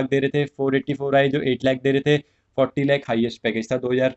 लाख दे रहे थे four eighty four आई जो एट लाख दे रहे थे फोर्टी लाख हाईएस्ट पैकेज था दो हज़ार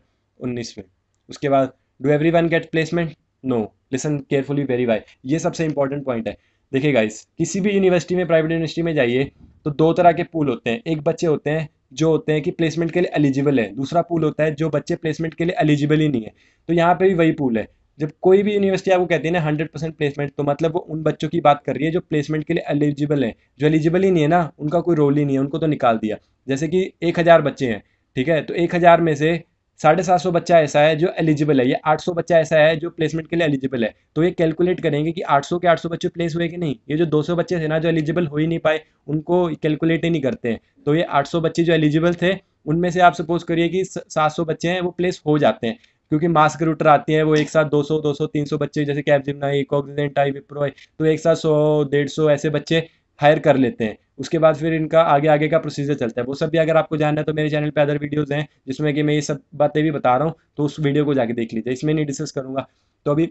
उन्नीस में उसके बाद do everyone get placement no listen carefully very why ये सबसे इंपॉर्टेंट पॉइंट है देखिए गाइस किसी भी यूनिवर्सिटी में प्राइवेट यूनिवर्सिटी में जाइए तो दो तरह के पूल होते हैं एक बच्चे होते हैं जो होते हैं कि प्लेसमेंट के लिए एलिजिबल है दूसरा पूल होता है जो बच्चे प्लेसमेंट के लिए एलिजिबल ही नहीं है तो यहाँ पे भी वही पूल है जब कोई भी यूनिवर्सिटी आपको कहती है ना हंड्रेड परसेंट प्लेसमेंट तो मतलब वो उन बच्चों की बात कर रही है जो प्लेसमेंट के लिए एलिजिबल है जो एलिजिबल ही नहीं है ना उनका कोई रोल ही नहीं है उनको तो निकाल दिया जैसे कि एक हज़ार बच्चे हैं ठीक है तो एक हज़ार में से साढ़े सात सौ बच्चा ऐसा है जो एलिजिबल है ये आठ सौ बच्चा ऐसा है जो प्लेसमेंट के लिए एलिजिबल है तो ये कैलकुलेट करेंगे कि आठ सौ के आठ सौ बच्चे प्लेस हुए कि नहीं ये जो दो सौ बच्चे थे ना जो एलिजिबल हो ही नहीं पाए उनको कैलकुलेट ही नहीं करते हैं तो ये आठ सौ बच्चे जो एलिजिबल थे उनमें से आप सपोज करिए कि सात सौ बच्चे हैं वो प्लेस हो जाते हैं क्योंकि मास रूटर आती हैं वो एक साथ 200 200 300 बच्चे जैसे कैपजिमनाई कॉग्निजेंट आई विप्रो तो एक साथ सौ डेढ़ सौ ऐसे बच्चे हायर कर लेते हैं उसके बाद फिर इनका आगे आगे का प्रोसीजर चलता है वो सब भी अगर आपको जानना है तो मेरे चैनल पे अदर वीडियोज हैं जिसमें कि मैं ये सब बातें भी बता रहा हूँ तो उस वीडियो को जाके देख लीजिए इसमें नहीं डिस्कस करूँगा तो अभी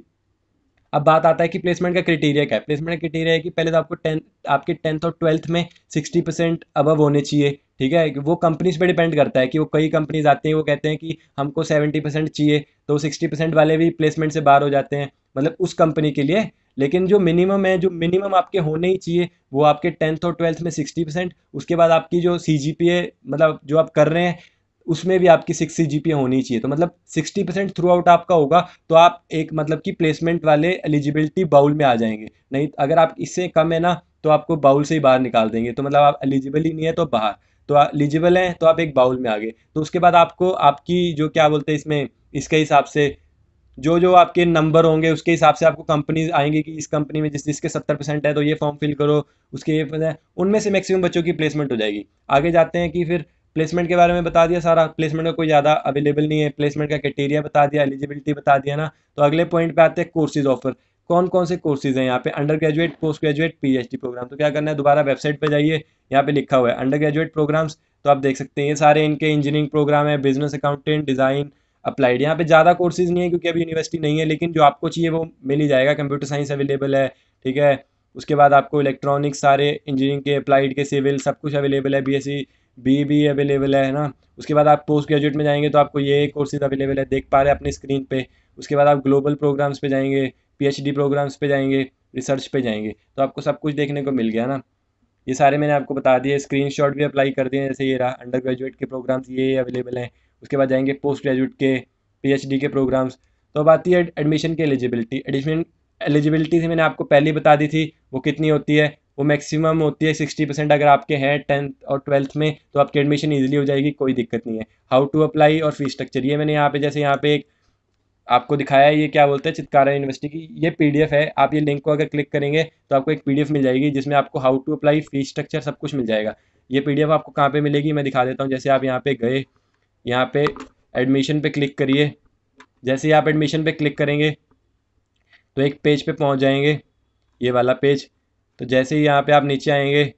अब बात आता है कि प्लेसमेंट का क्राइटेरिया क्या है प्लेसमेंट का क्राइटेरिया है कि पहले तो आपको टेंथ आपके टेंथ और ट्वेल्थ में सिक्सटी परसेंट अबव होने चाहिए ठीक है वो कंपनीज पे डिपेंड करता है कि वो कई कंपनीज आती हैं वो कहते हैं कि हमको सेवेंटी परसेंट चाहिए तो सिक्सटी परसेंट वाले भी प्लेसमेंट से बाहर हो जाते हैं मतलब उस कंपनी के लिए लेकिन जो मिनिमम है जो मिनिमम आपके होने ही चाहिए वो आपके टेंथ और ट्वेल्थ में सिक्सटी परसेंट उसके बाद आपकी जो सी जी पी ए मतलब जो आप कर रहे हैं उसमें भी आपकी सिक्स सी जी पी होनी चाहिए तो मतलब सिक्सटी परसेंट थ्रू आउट आपका होगा तो आप एक मतलब कि प्लेसमेंट वाले एलिजिबिलिटी बाउल में आ जाएंगे नहीं अगर आप इससे कम है ना तो आपको बाउल से ही बाहर निकाल देंगे तो मतलब आप एलिजिबल ही नहीं है तो बाहर तो एलिजिबल हैं तो आप एक बाउल में आ गए तो उसके बाद आपको आपकी जो क्या बोलते हैं इसमें इसके हिसाब से जो जो आपके नंबर होंगे उसके हिसाब से आपको कंपनीज आएंगी कि इस कंपनी में जिस जिसके सत्तर परसेंट है तो ये फॉर्म फिल करो उसके ये उनमें से मैक्सिमम बच्चों की प्लेसमेंट हो जाएगी आगे जाते हैं कि फिर प्लेसमेंट के बारे में बता दिया सारा प्लेसमेंट का कोई ज़्यादा अवेलेबल नहीं है प्लेसमेंट का क्राइटेरिया बता दिया एलिजिबिलिटी बता दिया ना तो अगले पॉइंट पर आते हैं कोर्सेज ऑफर कौन कौन से कोर्सेज हैं यहाँ पे undergraduate postgraduate PhD program तो क्या करना है दोबारा वेबसाइट पे जाइए यहाँ पे लिखा हुआ है अंडर ग्रेजुएट प्रोग्राम्स तो आप देख सकते हैं ये सारे इनके इंजीनियरिंग प्रोग्राम है बिजनेस अकाउंटेंट डिज़ाइन अप्लाइड यहाँ पे ज़्यादा कोर्सेज नहीं है क्योंकि अभी यूनिवर्सिटी नहीं है लेकिन जो आपको चाहिए वो मिल ही जाएगा कंप्यूटर साइंस अवेलेबल है ठीक है उसके बाद आपको इलेक्ट्रॉनिक्स सारे इंजीनियरिंग के अप्लाइड के सिविल सब कुछ अवेलेबल है बी बी बी अवेलेबल है ना उसके बाद आप पोस्ट ग्रेजुएट में जाएंगे तो आपको ये कोर्सेज अवेलेबल है देख पा रहे हैं अपनी स्क्रीन पे उसके बाद आप ग्लोबल प्रोग्राम्स पे जाएंगे पीएचडी प्रोग्राम्स पे जाएंगे रिसर्च पे जाएंगे तो आपको सब कुछ देखने को मिल गया ना ये सारे मैंने आपको बता दिए स्क्रीनशॉट भी अप्लाई कर दिए जैसे ये रहा अंडर ग्रेजुएट के प्रोग्राम्स ये अवेलेबल हैं उसके बाद जाएंगे पोस्ट ग्रेजुएट के पीएचडी के प्रोग्राम्स तो अब आती है एडमिशन की एलिजिबिलिटी एडमिशन एलिजिबिलिटी से मैंने आपको पहले बता दी थी वो कितनी होती है वो मैक्सिमम होती है सिक्सटी परसेंट अगर आपके हैं टेंथ और ट्वेल्थ में तो आपकी एडमिशन ईजिली हो जाएगी कोई दिक्कत नहीं है हाउ टू अप्लाई और फीस स्ट्रक्चर ये मैंने यहाँ पे जैसे यहाँ पे एक आपको दिखाया है ये क्या बोलते हैं चित्कारा यूनिवर्सिटी की ये पीडीएफ है आप ये लिंक को अगर क्लिक करेंगे तो आपको एक पीडीएफ मिल जाएगी जिसमें आपको how to apply fee structure सब कुछ मिल जाएगा ये पीडीएफ आपको कहाँ पे मिलेगी मैं दिखा देता हूँ जैसे आप यहाँ पे गए यहाँ पे एडमिशन पे क्लिक करिए जैसे ही आप एडमिशन पर क्लिक करेंगे तो एक पेज पे पहुँच जाएंगे ये वाला पेज तो जैसे ही यहाँ पर आप नीचे आएंगे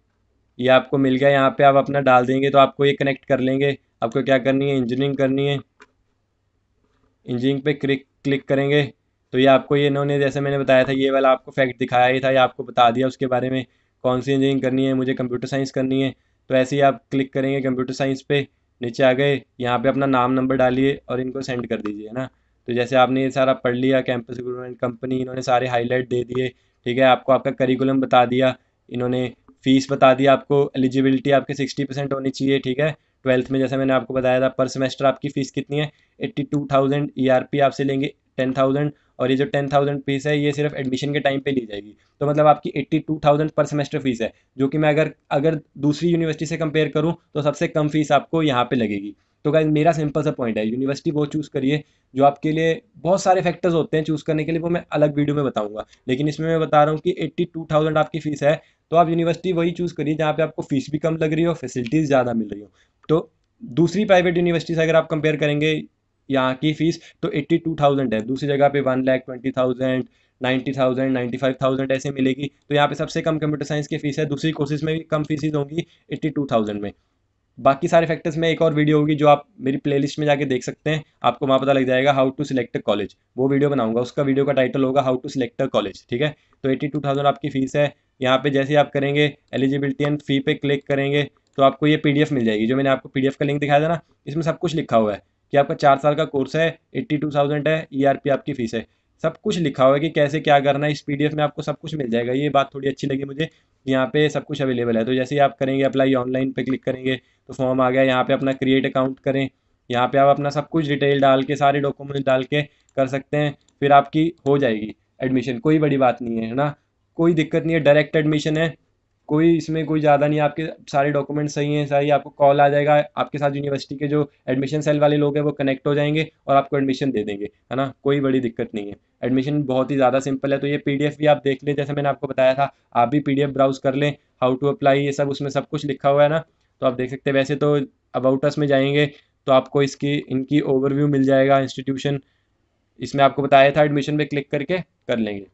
ये आपको मिल गया यहाँ पर आप अपना डाल देंगे तो आपको ये कनेक्ट कर लेंगे आपको क्या करनी है इंजीनियरिंग करनी है इंजीनियरिंग पे क्लिक क्लिक करेंगे तो ये आपको ये इन्होंने जैसे मैंने बताया था ये वाला आपको फैक्ट दिखाया ही था ये आपको बता दिया उसके बारे में कौन सी इंजीनियरिंग करनी है मुझे कंप्यूटर साइंस करनी है तो ऐसे ही आप क्लिक करेंगे कंप्यूटर साइंस पे नीचे आ गए यहाँ पे अपना नाम नंबर डालिए और इनको सेंड कर दीजिए है ना तो जैसे आपने ये सारा पढ़ लिया कैंपस रिक्रूटमेंट कंपनी इन्होंने सारे हाईलाइट दे दिए ठीक है आपको आपका करिकुलम बता दिया इन्होंने फ़ीस बता दी आपको एलिजिबिलिटी आपके सिक्सटी परसेंट होनी चाहिए ठीक है ट्वेल्थ में जैसे मैंने आपको बताया था पर सेमेस्टर आपकी फ़ीस कितनी है eighty two thousand E e R P आपसे लेंगे टेन थाउजेंड और ये जो टेन थाउजेंड फीस है ये सिर्फ एडमिशन के टाइम पे ली जाएगी तो मतलब आपकी eighty two thousand per semester fees है जो कि मैं अगर अगर दूसरी यूनिवर्सिटी से कंपेयर करूँ तो सबसे कम फीस आपको यहाँ पे लगेगी तो गाइज मेरा सिंपल सा पॉइंट है यूनिवर्सिटी वो चूज़ करिए जो आपके लिए बहुत सारे फैक्टर्स होते हैं चूज़ करने के लिए वो मैं अलग वीडियो में बताऊंगा लेकिन इसमें मैं बता रहा हूँ कि एट्टी टू थाउजेंड आपकी फ़ीस है तो आप यूनिवर्सिटी वही चूज़ करिए जहाँ पे आपको फीस भी कम लग रही हो फैसिलिटीज़ ज़्यादा मिल रही हो तो दूसरी प्राइवेट यूनिवर्सिटी से अगर आप कंपेयर करेंगे यहाँ की फ़ीस तो एट्टी टू थाउजेंड है दूसरी जगह पे one lakh twenty thousand ninety thousand ninety five thousand ऐसे मिलेगी तो यहाँ पे सबसे कम कंप्यूटर साइंस की फ़ीस है दूसरी कोर्सेज में भी कम फीसिस होंगी एट्टी टू थाउजेंड में बाकी सारे फैक्टर्स में एक और वीडियो होगी जो आप मेरी प्लेलिस्ट में जाके देख सकते हैं आपको वहाँ पता लग जाएगा हाउ टू सिलेक्ट कॉलेज वो वीडियो बनाऊंगा उसका वीडियो का टाइटल होगा हाउ टू सिलेक्ट कॉलेज ठीक है तो एट्टी टू थाउजेंड आपकी फ़ीस है यहाँ पे जैसे आप करेंगे एलिजिबिलिटी एंड फी पे क्लिक करेंगे तो आपको ये पी मिल जाएगी जो मैंने आपको पी का लिंक दिखाया था ना इसमें सब कुछ लिखा हुआ है कि आपका चार साल का कोर्स है एट्टी टू थाउजेंड है ई e आपकी फ़ीस है सब कुछ लिखा हुआ है कि कैसे क्या करना है इस पीडीएफ में आपको सब कुछ मिल जाएगा ये बात थोड़ी अच्छी लगी मुझे यहाँ पे सब कुछ अवेलेबल है तो जैसे ही आप करेंगे अप्लाई ऑनलाइन पे क्लिक करेंगे तो फॉर्म आ गया यहाँ पे अपना क्रिएट अकाउंट करें यहाँ पे आप अपना सब कुछ डिटेल डाल के सारे डॉक्यूमेंट डाल के कर सकते हैं फिर आपकी हो जाएगी एडमिशन कोई बड़ी बात नहीं है है ना कोई दिक्कत नहीं है डायरेक्ट एडमिशन है कोई इसमें कोई ज़्यादा नहीं आपके सारे डॉक्यूमेंट सही हैं सही आपको कॉल आ जाएगा आपके साथ यूनिवर्सिटी के जो एडमिशन सेल वाले लोग हैं वो कनेक्ट हो जाएंगे और आपको एडमिशन दे देंगे है ना कोई बड़ी दिक्कत नहीं है एडमिशन बहुत ही ज़्यादा सिंपल है तो ये पी भी आप देख लें जैसे मैंने आपको बताया था आप भी पी ब्राउज कर लें हाउ टू अप्लाई ये सब उसमें सब कुछ लिखा हुआ है ना तो आप देख सकते हैं वैसे तो अबाउटस में जाएंगे तो आपको इसकी इनकी ओवरव्यू मिल जाएगा इंस्टीट्यूशन इसमें आपको बताया था एडमिशन पे क्लिक करके कर लेंगे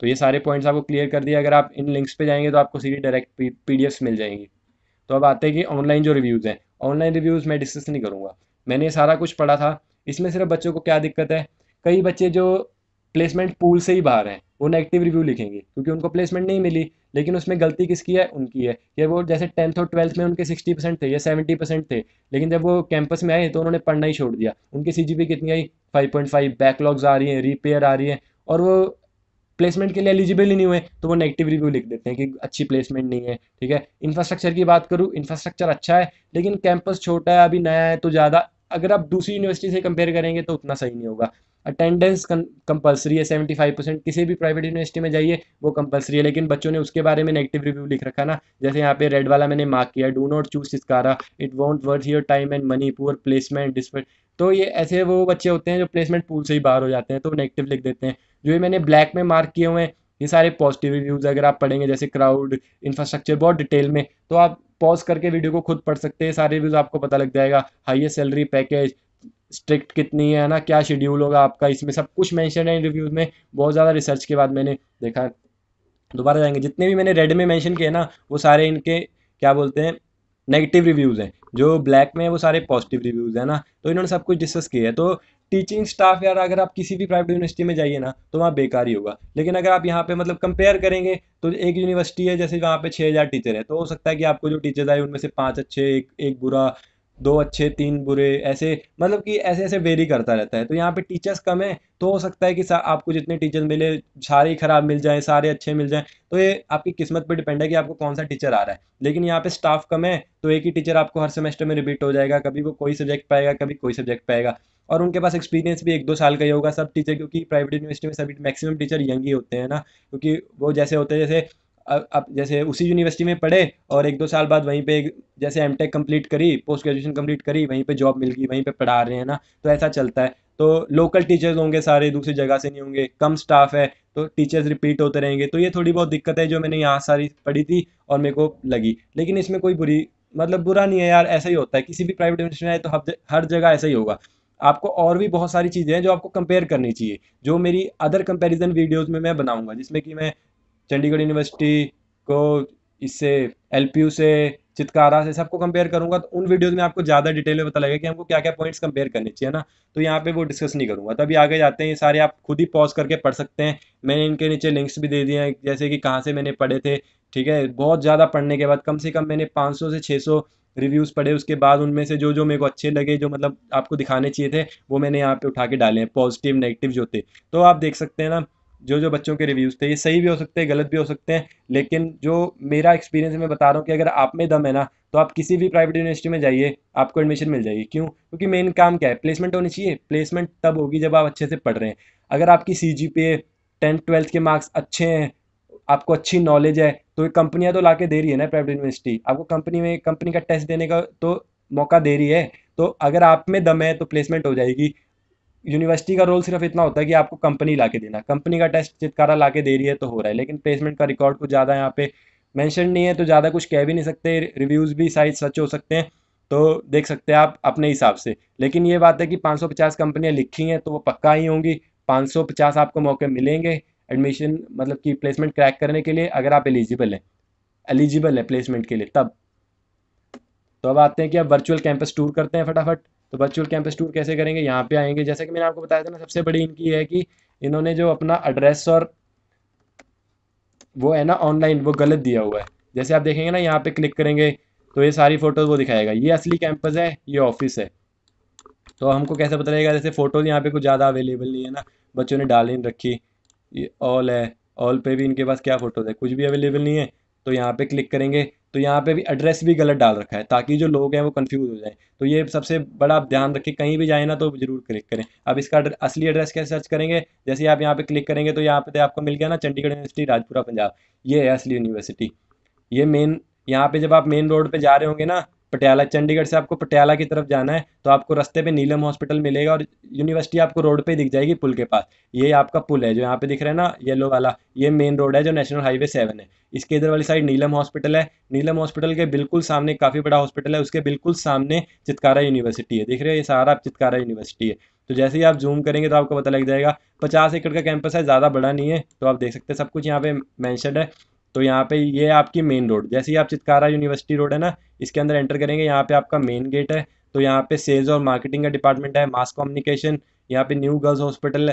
तो ये सारे पॉइंट्स आपको क्लियर कर दिए अगर आप इन लिंक्स पे जाएंगे तो आपको सीधी डायरेक्ट पी मिल जाएंगी तो अब आते हैं कि ऑनलाइन जो रिव्यूज़ हैं ऑनलाइन रिव्यूज़ मैं डिस्कस नहीं करूँगा मैंने सारा कुछ पढ़ा था इसमें सिर्फ बच्चों को क्या दिक्कत है कई बच्चे जो प्लेसमेंट पूल से ही बाहर हैं वो नेगेटिव रिव्यू लिखेंगे क्योंकि उनको प्लेसमेंट नहीं मिली लेकिन उसमें गलती किसकी है उनकी है कि वो जैसे टेंथ और ट्वेल्थ में उनके सिक्सटी परसेंट थे या सेवेंटी परसेंट थे लेकिन जब वो कैंपस में आए तो उन्होंने पढ़ना ही छोड़ दिया उनकी सी कितनी आई फाइव पॉइंट फाइव बैकलॉग्स आ रही हैं रिपेयर आ रही है और वो प्लेसमेंट के लिए एलिजिबल ही नहीं हुए तो वो नेगेटिव रिव्यू लिख देते हैं कि अच्छी प्लेसमेंट नहीं है ठीक है इंफ्रास्ट्रक्चर की बात करूँ इंफ्रास्ट्रक्चर अच्छा है लेकिन कैंपस छोटा है अभी नया है तो ज़्यादा अगर आप दूसरी यूनिवर्सिटी से कंपेयर करेंगे तो उतना सही नहीं होगा अटेंडेंस कंपलसरी है सेवेंटी फाइव परसेंट किसी भी प्राइवेट यूनिवर्सिटी में जाइए वो कंपलसरी है लेकिन बच्चों ने उसके बारे में नेगेटिव रिव्यू लिख रखा ना जैसे यहाँ पे रेड वाला मैंने मार्क किया do not choose Kara it won't worth your time and money poor placement despite तो ये ऐसे वो बच्चे होते हैं जो प्लेसमेंट पूल से ही बाहर हो जाते हैं तो नेगेटिव लिख देते हैं जो ये मैंने ब्लैक में मार्क किए हुए हैं ये सारे पॉजिटिव रिव्यूज़ अगर आप पढ़ेंगे जैसे क्राउड इंफ्रास्ट्रक्चर बहुत डिटेल में तो आप पॉज करके वीडियो को खुद पढ़ सकते हैं सारे रिव्यूज़ आपको पता लग जाएगा हाइएस्ट सैलरी पैकेज स्ट्रिक्ट कितनी है ना क्या शेड्यूल होगा आपका इसमें सब कुछ मैंशन है रिव्यूज में बहुत ज़्यादा रिसर्च के बाद मैंने देखा दोबारा जाएंगे जितने भी मैंने रेड में मैंशन किए ना वो सारे इनके क्या बोलते हैं नेगेटिव रिव्यूज़ हैं जो ब्लैक में है वो सारे पॉजिटिव रिव्यूज़ हैं ना तो इन्होंने सब कुछ डिस्कस किया है तो टीचिंग स्टाफ यार अगर आप किसी भी प्राइवेट यूनिवर्सिटी में जाइए ना तो वहाँ बेकार ही होगा लेकिन अगर आप यहाँ पे मतलब कंपेयर करेंगे तो एक यूनिवर्सिटी है जैसे वहाँ पे छः हज़ार टीचर है तो हो सकता है कि आपको जो टीचर आए उनमें से पाँच अच्छे एक एक बुरा दो अच्छे तीन बुरे ऐसे मतलब कि ऐसे ऐसे वेरी करता रहता है तो यहाँ पे टीचर्स कम है तो हो सकता है कि आपको जितने टीचर मिले सारे ख़राब मिल जाएं सारे अच्छे मिल जाएँ तो ये आपकी किस्मत पे डिपेंड है कि आपको कौन सा टीचर आ रहा है लेकिन यहाँ पे स्टाफ कम है तो एक ही टीचर आपको हर सेमेस्टर में रिपीट हो जाएगा कभी वो कोई सब्जेक्ट पाएगा कभी कोई सब्जेक्ट पाएगा और उनके पास एक्सपीरियंस भी एक दो साल का ही होगा सब टीचर क्योंकि प्राइवेट यूनिवर्सिटी में सभी मैक्सिमम टीचर यंग ही होते हैं ना क्योंकि वो जैसे होते हैं जैसे अब जैसे उसी यूनिवर्सिटी में पढ़े और एक दो साल बाद वहीं पे जैसे एम टेक कम्प्लीट करी पोस्ट ग्रेजुएशन कम्प्लीट करी वहीं पे जॉब मिल गई वहीं पे पढ़ा रहे हैं ना तो ऐसा चलता है तो लोकल टीचर्स होंगे सारे दूसरी जगह से नहीं होंगे कम स्टाफ है तो टीचर्स रिपीट होते रहेंगे तो ये थोड़ी बहुत दिक्कत है जो मैंने यहाँ सारी पढ़ी थी और मेरे को लगी लेकिन इसमें कोई बुरी मतलब बुरा नहीं है यार ऐसा ही होता है किसी भी प्राइवेट यूनिवर्सिटी में आए तो हर जगह ऐसा ही होगा आपको और भी बहुत सारी चीज़ें हैं जो आपको कंपेयर करनी चाहिए जो मेरी अदर कंपैरिजन वीडियोस में मैं बनाऊंगा जिसमें कि मैं चंडीगढ़ यूनिवर्सिटी को इससे एल से चितकारा से सबको कंपेयर करूंगा तो उन वीडियोज में आपको ज़्यादा डिटेल में पता लगेगा कि हमको क्या क्या पॉइंट्स कंपेयर करने चाहिए ना तो यहाँ पे वो डिस्कस नहीं करूंगा तभी आगे जाते हैं ये सारे आप खुद ही पॉज करके पढ़ सकते हैं मैंने इनके नीचे लिंक्स भी दे दिए हैं जैसे कि कहाँ से मैंने पढ़े थे ठीक है बहुत ज़्यादा पढ़ने के बाद कम से कम मैंने पाँच से छः रिव्यूज़ पढ़े उसके बाद उनमें से जो जो मेरे को अच्छे लगे जो मतलब आपको दिखाने चाहिए थे वो मैंने यहाँ पे उठा के डाले हैं पॉजिटिव नेगेटिव जो थे तो आप देख सकते हैं ना जो जो बच्चों के रिव्यूज़ थे ये सही भी हो सकते हैं गलत भी हो सकते हैं लेकिन जो मेरा एक्सपीरियंस मैं बता रहा हूँ कि अगर आप में दम है ना तो आप किसी भी प्राइवेट यूनिवर्सिटी में जाइए आपको एडमिशन मिल जाएगी क्यों क्योंकि मेन काम क्या है प्लेसमेंट होनी चाहिए प्लेसमेंट तब होगी जब आप अच्छे से पढ़ रहे हैं अगर आपकी सी जी पे टेंथ ट्वेल्थ के मार्क्स अच्छे हैं आपको अच्छी नॉलेज है तो कंपनियाँ तो ला के दे रही है ना प्राइवेट यूनिवर्सिटी आपको कंपनी में कंपनी का टेस्ट देने का तो मौका दे रही है तो अगर आप में दम है तो प्लेसमेंट हो जाएगी यूनिवर्सिटी का रोल सिर्फ इतना होता है कि आपको कंपनी ला के देना कंपनी का टेस्ट चितकारा ला के दे रही है तो हो रहा है लेकिन प्लेसमेंट का रिकॉर्ड कुछ ज़्यादा यहाँ पे मैंशन नहीं है तो ज़्यादा कुछ कह भी नहीं सकते रिव्यूज़ भी शायद सच हो सकते हैं तो देख सकते हैं आप अपने हिसाब से लेकिन ये बात है कि 550 कंपनियां लिखी हैं तो वो पक्का ही होंगी 550 आपको मौके मिलेंगे एडमिशन मतलब कि प्लेसमेंट क्रैक करने के लिए अगर आप एलिजिबल हैं एलिजिबल है प्लेसमेंट के लिए तब तो अब आते हैं कि आप वर्चुअल कैंपस टूर करते हैं फटाफट तो वर्चुअल कैंपस टूर कैसे करेंगे यहाँ पे आएंगे जैसे कि मैंने आपको बताया था ना सबसे बड़ी इनकी है कि इन्होंने जो अपना एड्रेस और वो है ना ऑनलाइन वो गलत दिया हुआ है जैसे आप देखेंगे ना यहाँ पे क्लिक करेंगे तो ये सारी फ़ोटोज़ वो दिखाएगा ये असली कैंपस है ये ऑफिस है तो हमको कैसे पता रहेगा जैसे फ़ोटोज़ यहाँ पे कुछ ज़्यादा अवेलेबल नहीं है ना बच्चों ने डाल रखी ये ऑल है ऑल पे भी इनके पास क्या फ़ोटोज़ है कुछ भी अवेलेबल नहीं है तो यहाँ पे क्लिक करेंगे तो यहाँ पे भी एड्रेस भी गलत डाल रखा है ताकि जो लोग हैं वो कंफ्यूज हो जाएं तो ये सबसे बड़ा आप ध्यान रखें कहीं भी जाए ना तो जरूर क्लिक करें अब इसका असली एड्रेस कैसे सर्च करेंगे जैसे आप यहाँ पे क्लिक करेंगे तो यहाँ पे आपको मिल गया ना चंडीगढ़ यूनिवर्सिटी राजपुरा पंजाब ये है असली यूनिवर्सिटी ये मेन यहाँ पे जब आप मेन रोड पर जा रहे होंगे ना पटियाला चंडीगढ़ से आपको पटियाला की तरफ जाना है तो आपको रस्ते पे नीलम हॉस्पिटल मिलेगा और यूनिवर्सिटी आपको रोड पे दिख जाएगी पुल के पास ये आपका पुल है जो यहाँ पे दिख रहा है ना येलो वाला ये मेन रोड है जो नेशनल हाईवे सेवन है इसके इधर वाली साइड नीलम हॉस्पिटल है नीलम हॉस्पिटल के बिल्कुल सामने काफ़ी बड़ा हॉस्पिटल है उसके बिल्कुल सामने चितकारा यूनिवर्सिटी है देख रहे हैं ये सारा चितकारा यूनिवर्सिटी है तो जैसे ही आप जूम करेंगे तो आपको पता लग जाएगा पचास एकड़ का कैंपस है ज़्यादा बड़ा नहीं है तो आप देख सकते हैं सब कुछ यहाँ पे मैंशन है तो यहाँ पे ये आपकी मेन रोड जैसे ही आप चितकारा यूनिवर्सिटी रोड है ना इसके अंदर एंटर करेंगे यहाँ पे आपका मेन गेट है तो यहाँ पे सेल्स और मार्केटिंग का डिपार्टमेंट है मास कम्युनिकेशन यहाँ पे न्यू गर्ल्स हॉस्पिटल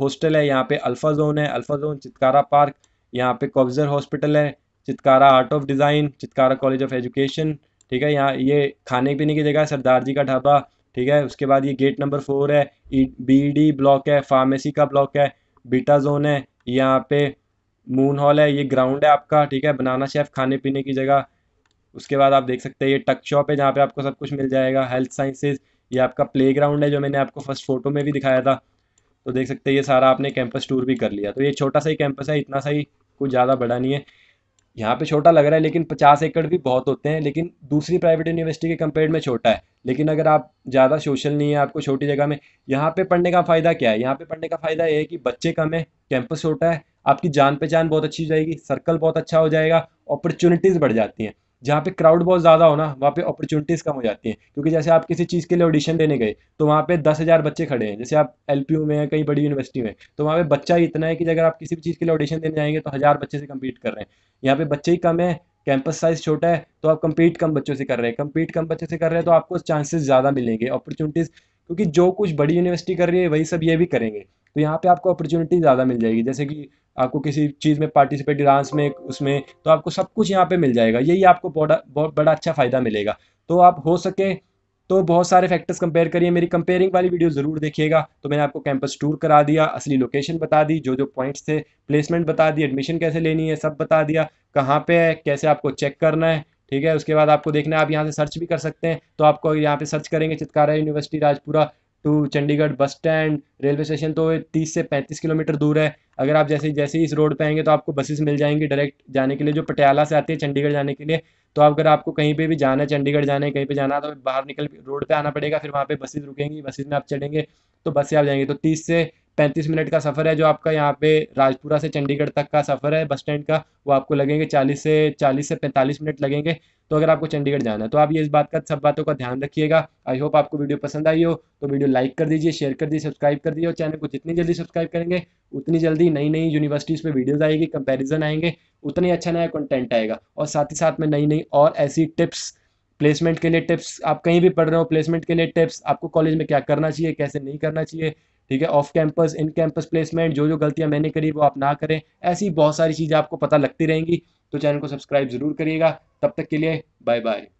हॉस्टल है यहाँ पे अल्फा जोन है अल्फा जोन चितकारा पार्क यहाँ पे कॉब्जर हॉस्पिटल है Chitkara art of design Chitkara college of education ठीक है यहाँ ये खाने पीने की जगह है सरदार जी का ढाबा ठीक है उसके बाद ये गेट नंबर फोर है बी डी ब्लॉक है फार्मेसी का ब्लॉक है बीटा जोन है यहाँ पे मून हॉल है ये ग्राउंड है आपका ठीक है बनाना शेफ खाने पीने की जगह उसके बाद आप देख सकते हैं ये टक शॉप है जहाँ पे आपको सब कुछ मिल जाएगा हेल्थ साइंसेज ये आपका प्ले ग्राउंड है जो मैंने आपको फर्स्ट फोटो में भी दिखाया था तो देख सकते हैं ये सारा आपने कैंपस टूर भी कर लिया तो ये छोटा सा ही कैंपस है इतना सा ही कुछ ज़्यादा बड़ा नहीं है यहाँ पे छोटा लग रहा है लेकिन पचास एकड़ भी बहुत होते हैं लेकिन दूसरी प्राइवेट यूनिवर्सिटी के कंपेयर में छोटा है लेकिन अगर आप ज़्यादा सोशल नहीं है आपको छोटी जगह में यहाँ पे पढ़ने का फ़ायदा क्या है यहाँ पे पढ़ने का फ़ायदा ये है कि बच्चे कम है कैंपस छोटा है आपकी जान पहचान बहुत अच्छी हो जाएगी सर्कल बहुत अच्छा हो जाएगा अपॉर्चुनिटीज़ बढ़ जाती हैं जहाँ पे क्राउड बहुत ज़्यादा हो ना वहाँ पे अपॉर्चुनिटीज़ कम हो जाती हैं क्योंकि जैसे आप किसी चीज़ के लिए ऑडिशन देने गए तो वहाँ पे दस हज़ार बच्चे खड़े हैं जैसे आप एल में या कहीं बड़ी यूनिवर्सिटी में तो वहाँ पे बच्चा ही इतना है कि अगर आप किसी भी चीज़ के लिए ऑडिशन देने जाएंगे तो हज़ार बच्चे से कम्पीट कर रहे हैं यहाँ पे बच्चे ही कम है कैंपस साइज छोटा है तो आप कम्पीट कम बच्चों से कर रहे हैं कम्पीट कम बच्चों से कर रहे हैं तो आपको चांसेस ज़्यादा मिलेंगे अपॉर्चुनिटीज़ क्योंकि जो कुछ बड़ी यूनिवर्सिटी कर रही है वही सब ये भी करेंगे तो यहाँ पे आपको अपॉर्चुनिटी ज़्यादा मिल जाएगी जैसे कि आपको किसी चीज़ में पार्टिसिपेट डांस में उसमें तो आपको सब कुछ यहाँ पे मिल जाएगा यही आपको बड़ा बहुत बड़ा अच्छा फ़ायदा मिलेगा तो आप हो सके तो बहुत सारे फैक्टर्स कंपेयर करिए मेरी कंपेयरिंग वाली वीडियो ज़रूर देखिएगा तो मैंने आपको कैंपस टूर करा दिया असली लोकेशन बता दी जो जो पॉइंट्स थे प्लेसमेंट बता दी एडमिशन कैसे लेनी है सब बता दिया कहाँ पे है कैसे आपको चेक करना है ठीक है उसके बाद आपको देखना है आप यहाँ से सर्च भी कर सकते हैं तो आपको यहाँ पे सर्च करेंगे Chitkara university Rajpura to Chandigarh bus stand railway station तो तीस से पैंतीस किलोमीटर दूर है अगर आप जैसे जैसे ही इस रोड पे आएंगे तो आपको बसेस मिल जाएंगी डायरेक्ट जाने के लिए जो पटियाला से आती है चंडीगढ़ जाने के लिए तो अगर आपको कहीं पे भी जाना है चंडीगढ़ जाना है कहीं पे जाना है तो बाहर निकल रोड पे आना पड़ेगा फिर वहाँ पे बसेज रुकेंगी बसेज में आप चढ़ेंगे तो बस से आप जाएंगे तो तीस से पैंतीस मिनट का सफ़र है जो आपका यहाँ पे राजपुरा से चंडीगढ़ तक का सफ़र है बस स्टैंड का वो आपको लगेंगे चालीस से चालीस से पैंतालीस मिनट लगेंगे तो अगर आपको चंडीगढ़ जाना है तो आप ये इस बात का सब बातों का ध्यान रखिएगा आई होप आपको वीडियो पसंद आई हो तो वीडियो लाइक कर दीजिए शेयर कर दीजिए सब्सक्राइब कर दीजिए और चैनल को जितनी जल्दी सब्सक्राइब करेंगे उतनी जल्दी नई नई यूनिवर्सिटीज़ पर वीडियोज़ आएगी कंपेरिजन आएंगे उतना ही अच्छा नया कंटेंट आएगा और साथ ही साथ में नई नई और ऐसी टिप्स प्लेसमेंट के लिए टिप्स आप कहीं भी पढ़ रहे हो प्लेसमेंट के लिए टिप्स आपको कॉलेज में क्या करना चाहिए कैसे नहीं करना चाहिए ठीक है off campus in campus placement जो जो गलतियां मैंने करी वो आप ना करें ऐसी बहुत सारी चीज़ें आपको पता लगती रहेंगी तो चैनल को सब्सक्राइब ज़रूर करिएगा तब तक के लिए बाय बाय